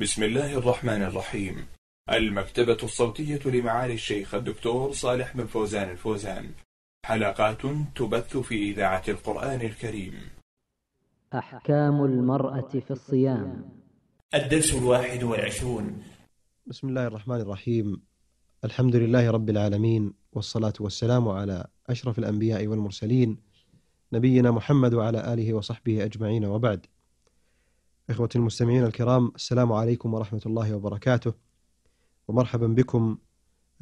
بسم الله الرحمن الرحيم المكتبة الصوتية لمعالي الشيخ الدكتور صالح بن فوزان الفوزان حلقات تبث في إذاعة القرآن الكريم أحكام المرأة في الصيام الدرس الواحد والعشرون بسم الله الرحمن الرحيم الحمد لله رب العالمين والصلاة والسلام على أشرف الأنبياء والمرسلين نبينا محمد وعلى آله وصحبه أجمعين وبعد إخوتي المستمعين الكرام السلام عليكم ورحمة الله وبركاته ومرحبا بكم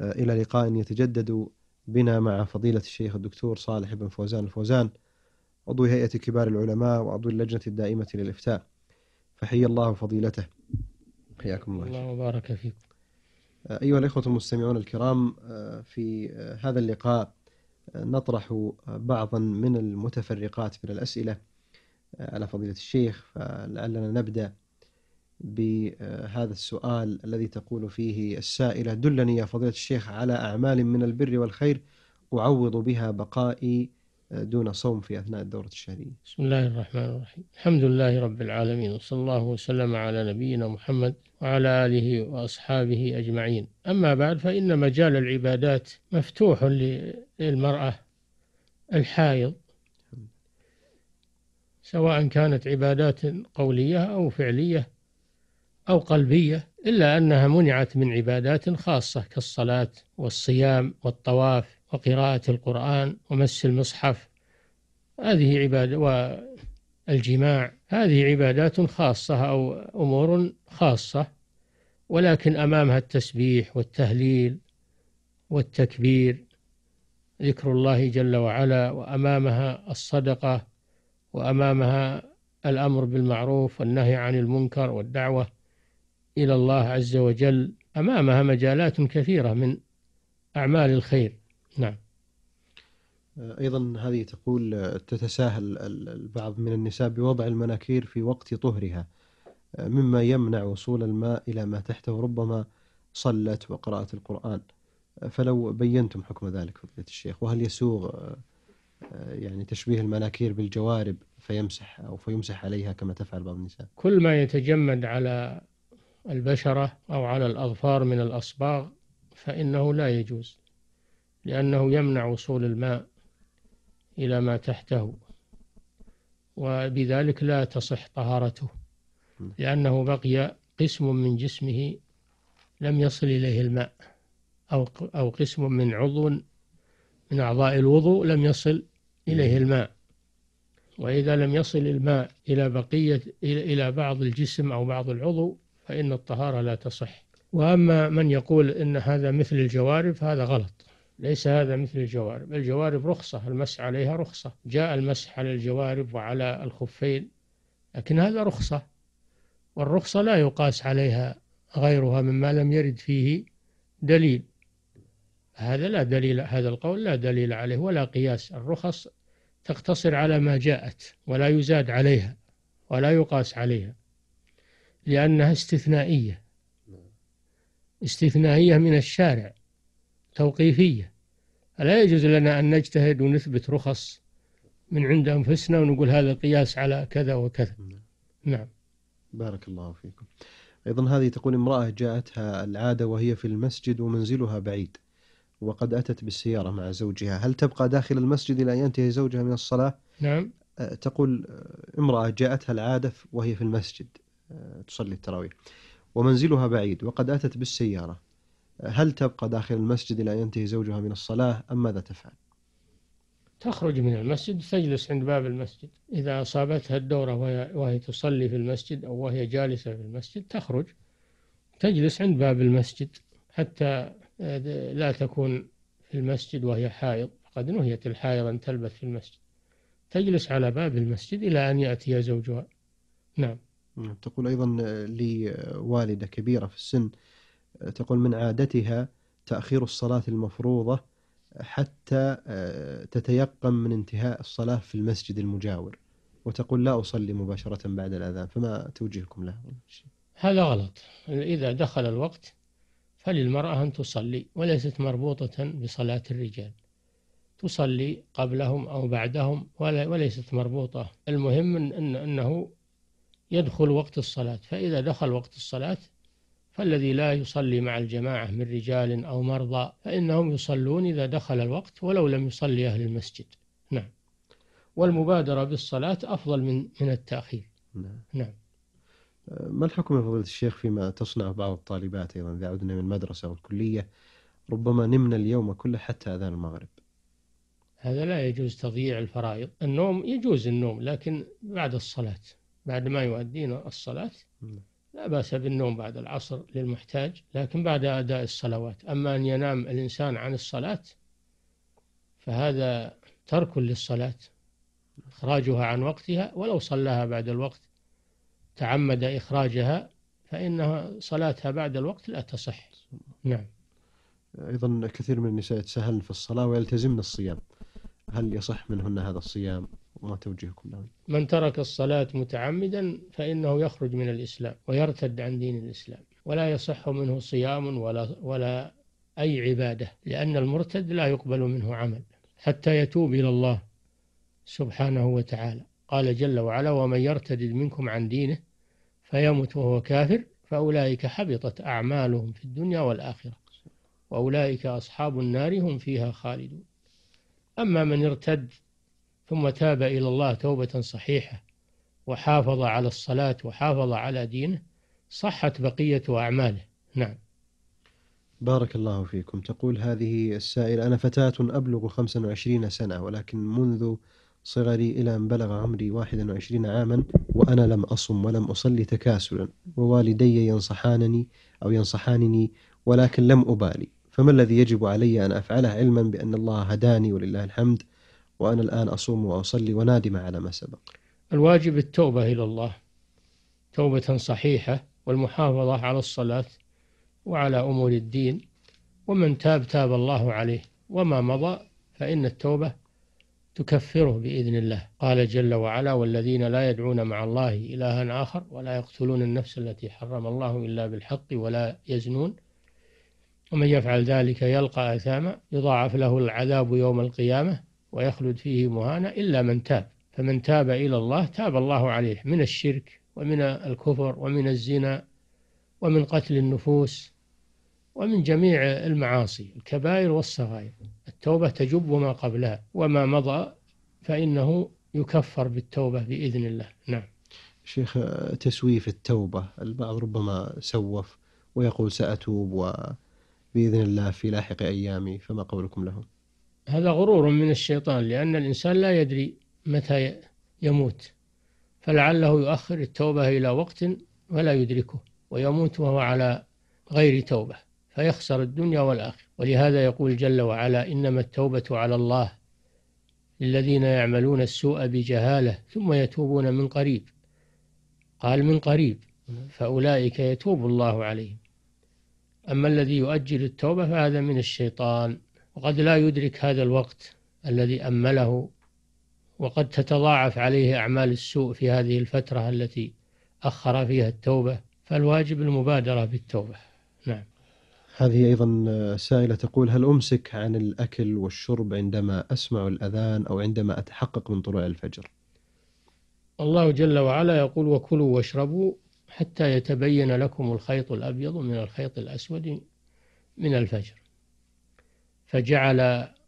آه، إلى لقاء يتجدد بنا مع فضيلة الشيخ الدكتور صالح بن فوزان الفوزان عضو هيئة كبار العلماء وعضو اللجنة الدائمة للإفتاء فحيا الله فضيلته حياكم الله الله وبارك فيكم آه، أيها الإخوة المستمعون الكرام آه، في هذا اللقاء نطرح بعضا من المتفرقات من الأسئلة على فضيلة الشيخ فلعلنا نبدأ بهذا السؤال الذي تقول فيه السائلة دلني يا فضيلة الشيخ على أعمال من البر والخير أعوض بها بقائي دون صوم في أثناء الدورة الشهرية بسم الله الرحمن الرحيم الحمد لله رب العالمين وصلى الله وسلم على نبينا محمد وعلى آله وأصحابه أجمعين أما بعد فإن مجال العبادات مفتوح للمرأة الحائض سواء كانت عبادات قولية أو فعلية أو قلبية إلا أنها منعت من عبادات خاصة كالصلاة والصيام والطواف وقراءة القرآن ومس المصحف هذه عبادة والجماع هذه عبادات خاصة أو أمور خاصة ولكن أمامها التسبيح والتهليل والتكبير ذكر الله جل وعلا وأمامها الصدقة وأمامها الأمر بالمعروف والنهي عن المنكر والدعوة إلى الله عز وجل أمامها مجالات كثيرة من أعمال الخير نعم آه، أيضا هذه تقول آه، تتساهل البعض من النساء بوضع المناكير في وقت طهرها آه، مما يمنع وصول الماء إلى ما تحته ربما صلت وقرات القرآن فلو بينتم حكم ذلك فضيلة الشيخ وهل يسوغ يعني تشبيه المناكير بالجوارب فيمسح أو فيمسح عليها كما تفعل بعض النساء كل ما يتجمد على البشرة أو على الأظفار من الأصباغ فإنه لا يجوز لأنه يمنع وصول الماء إلى ما تحته وبذلك لا تصح طهارته نعم. لأنه بقي قسم من جسمه لم يصل إليه الماء أو أو قسم من عضو من أعضاء الوضوء لم يصل إليه نعم. الماء وإذا لم يصل الماء إلى بقية إلى بعض الجسم أو بعض العضو فإن الطهارة لا تصح وأما من يقول إن هذا مثل الجوارب فهذا غلط ليس هذا مثل الجوارب الجوارب رخصة المسح عليها رخصة جاء المسح على الجوارب وعلى الخفين لكن هذا رخصة والرخصة لا يقاس عليها غيرها مما لم يرد فيه دليل هذا لا دليل هذا القول لا دليل عليه ولا قياس الرخص تقتصر على ما جاءت ولا يزاد عليها ولا يقاس عليها لأنها استثنائية استثنائية من الشارع توقيفية لا يجوز لنا أن نجتهد ونثبت رخص من عند أنفسنا ونقول هذا قياس على كذا وكذا نعم بارك الله فيكم أيضا هذه تقول امرأة جاءتها العادة وهي في المسجد ومنزلها بعيد وقد أتت بالسيارة مع زوجها هل تبقى داخل المسجد إلى أن ينتهي زوجها من الصلاة نعم أه، تقول أه، امرأة جاءتها العادة وهي في المسجد أه، تصلي التراويح ومنزلها بعيد وقد أتت بالسيارة هل تبقى داخل المسجد إلى أن ينتهي زوجها من الصلاة أم ماذا تفعل تخرج من المسجد تجلس عند باب المسجد إذا أصابتها الدورة وهي, وهي تصلي في المسجد أو وهي جالسة في المسجد تخرج تجلس عند باب المسجد حتى لا تكون في المسجد وهي حائض قد نهيت الحائض أن تلبث في المسجد تجلس على باب المسجد إلى أن يأتي زوجها نعم, نعم، تقول أيضا لي والدة كبيرة في السن تقول من عادتها تأخير الصلاة المفروضة حتى آه، تتيقن من انتهاء الصلاة في المسجد المجاور وتقول لا أصلي مباشرة بعد الأذان فما توجيهكم لها هذا غلط إذا دخل الوقت فللمرأة أن تصلي وليست مربوطة بصلاة الرجال تصلي قبلهم أو بعدهم وليست مربوطة المهم إن أنه يدخل وقت الصلاة فإذا دخل وقت الصلاة فالذي لا يصلي مع الجماعة من رجال أو مرضى فإنهم يصلون إذا دخل الوقت ولو لم يصلي أهل المسجد نعم والمبادرة بالصلاة أفضل من من التأخير نعم, نعم. ما الحكم يا فضيلة الشيخ فيما تصنع بعض الطالبات أيضا إذا عدنا من المدرسة والكلية ربما نمنا اليوم كله حتى أذان المغرب هذا لا يجوز تضييع الفرائض النوم يجوز النوم لكن بعد الصلاة بعد ما يؤدينا الصلاة نعم. لا بأس بالنوم بعد العصر للمحتاج لكن بعد أداء الصلوات أما أن ينام الإنسان عن الصلاة فهذا ترك للصلاة إخراجها عن وقتها ولو صلاها بعد الوقت تعمد إخراجها فإنها صلاتها بعد الوقت لا تصح نعم أيضا كثير من النساء يتسهلن في الصلاة ويلتزمن الصيام هل يصح منهن هذا الصيام وما توجيهكم له من ترك الصلاة متعمدا فإنه يخرج من الإسلام ويرتد عن دين الإسلام ولا يصح منه صيام ولا, ولا أي عبادة لأن المرتد لا يقبل منه عمل حتى يتوب إلى الله سبحانه وتعالى قال جل وعلا ومن يرتد منكم عن دينه فيمت وهو كافر فأولئك حبطت أعمالهم في الدنيا والآخرة وأولئك أصحاب النار هم فيها خالدون أما من ارتد ثم تاب إلى الله توبة صحيحة وحافظ على الصلاة وحافظ على دينه صحت بقية أعماله نعم بارك الله فيكم تقول هذه السائلة أنا فتاة أبلغ 25 سنة ولكن منذ صغري إلى أن بلغ عمري 21 عاما وأنا لم أصم ولم أصلي تكاسلا ووالدي ينصحانني أو ينصحانني ولكن لم أبالي فما الذي يجب علي أن أفعله علما بأن الله هداني ولله الحمد وأنا الآن أصوم وأصلي ونادم على ما سبق الواجب التوبة إلى الله توبة صحيحة والمحافظة على الصلاة وعلى أمور الدين ومن تاب تاب الله عليه وما مضى فإن التوبة تكفره بإذن الله قال جل وعلا والذين لا يدعون مع الله إلها آخر ولا يقتلون النفس التي حرم الله إلا بالحق ولا يزنون ومن يفعل ذلك يلقى أثاما يضاعف له العذاب يوم القيامة ويخلد فيه مهانا إلا من تاب فمن تاب إلى الله تاب الله عليه من الشرك ومن الكفر ومن الزنا ومن قتل النفوس ومن جميع المعاصي الكبائر والصغائر التوبة تجب ما قبلها وما مضى فإنه يكفر بالتوبة بإذن الله نعم شيخ تسويف التوبة البعض ربما سوف ويقول سأتوب وبإذن الله في لاحق أيامي فما قولكم له هذا غرور من الشيطان لأن الإنسان لا يدري متى يموت فلعله يؤخر التوبة إلى وقت ولا يدركه ويموت وهو على غير توبة فيخسر الدنيا والآخرة ولهذا يقول جل وعلا إنما التوبة على الله للذين يعملون السوء بجهالة ثم يتوبون من قريب قال من قريب فأولئك يتوب الله عليهم أما الذي يؤجل التوبة فهذا من الشيطان وقد لا يدرك هذا الوقت الذي أمله وقد تتضاعف عليه أعمال السوء في هذه الفترة التي أخر فيها التوبة فالواجب المبادرة بالتوبة نعم هذه أيضا آه، سائلة تقول هل أمسك عن الأكل والشرب عندما أسمع الأذان أو عندما أتحقق من طلوع الفجر الله جل وعلا يقول وكلوا واشربوا حتى يتبين لكم الخيط الأبيض من الخيط الأسود من الفجر فجعل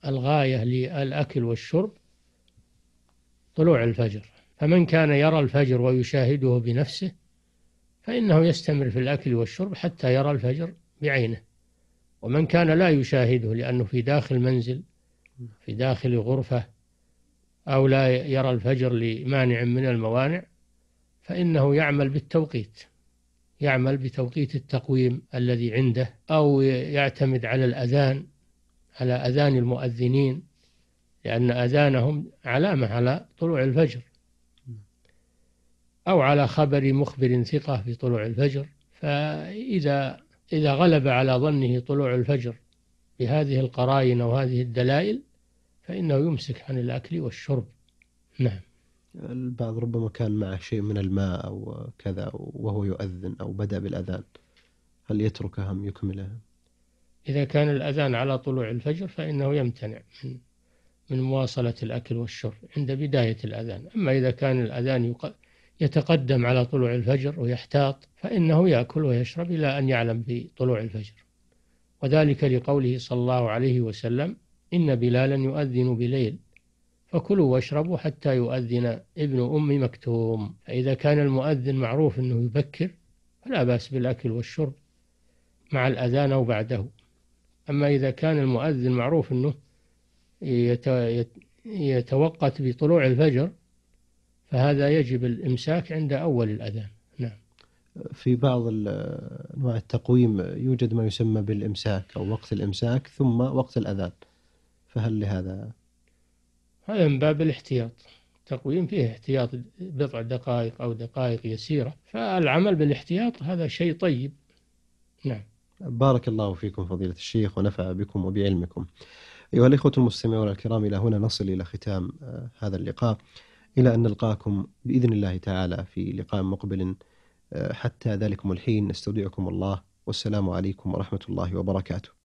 الغاية للأكل والشرب طلوع الفجر فمن كان يرى الفجر ويشاهده بنفسه فإنه يستمر في الأكل والشرب حتى يرى الفجر بعينه ومن كان لا يشاهده لأنه في داخل منزل في داخل غرفة أو لا يرى الفجر لمانع من الموانع فإنه يعمل بالتوقيت يعمل بتوقيت التقويم الذي عنده أو يعتمد على الأذان على أذان المؤذنين لأن أذانهم علامة على طلوع الفجر أو على خبر مخبر ثقة في طلوع الفجر فإذا إذا غلب على ظنه طلوع الفجر بهذه القرائن وهذه الدلائل فإنه يمسك عن الأكل والشرب نعم البعض ربما كان معه شيء من الماء أو كذا وهو يؤذن أو بدأ بالأذان هل يتركه أم يكمله إذا كان الأذان على طلوع الفجر فإنه يمتنع من من مواصلة الأكل والشرب عند بداية الأذان أما إذا كان الأذان يتقدم على طلوع الفجر ويحتاط فإنه يأكل ويشرب إلى أن يعلم بطلوع الفجر وذلك لقوله صلى الله عليه وسلم إن بلالا يؤذن بليل فكلوا واشربوا حتى يؤذن ابن أم مكتوم فإذا كان المؤذن معروف أنه يبكر فلا بأس بالأكل والشرب مع الأذان أو بعده أما إذا كان المؤذن معروف أنه يتوقت بطلوع الفجر فهذا يجب الإمساك عند أول الأذان نعم في بعض أنواع التقويم يوجد ما يسمى بالإمساك أو وقت الإمساك ثم وقت الأذان فهل لهذا هذا من باب الاحتياط تقويم فيه احتياط بضع دقائق أو دقائق يسيرة فالعمل بالاحتياط هذا شيء طيب نعم بارك الله فيكم فضيلة الشيخ ونفع بكم وبعلمكم أيها الإخوة المستمعون الكرام إلى هنا نصل إلى ختام آه، هذا اللقاء إلى أن نلقاكم بإذن الله تعالى في لقاء مقبل آه، حتى ذلكم الحين نستودعكم الله والسلام عليكم ورحمة الله وبركاته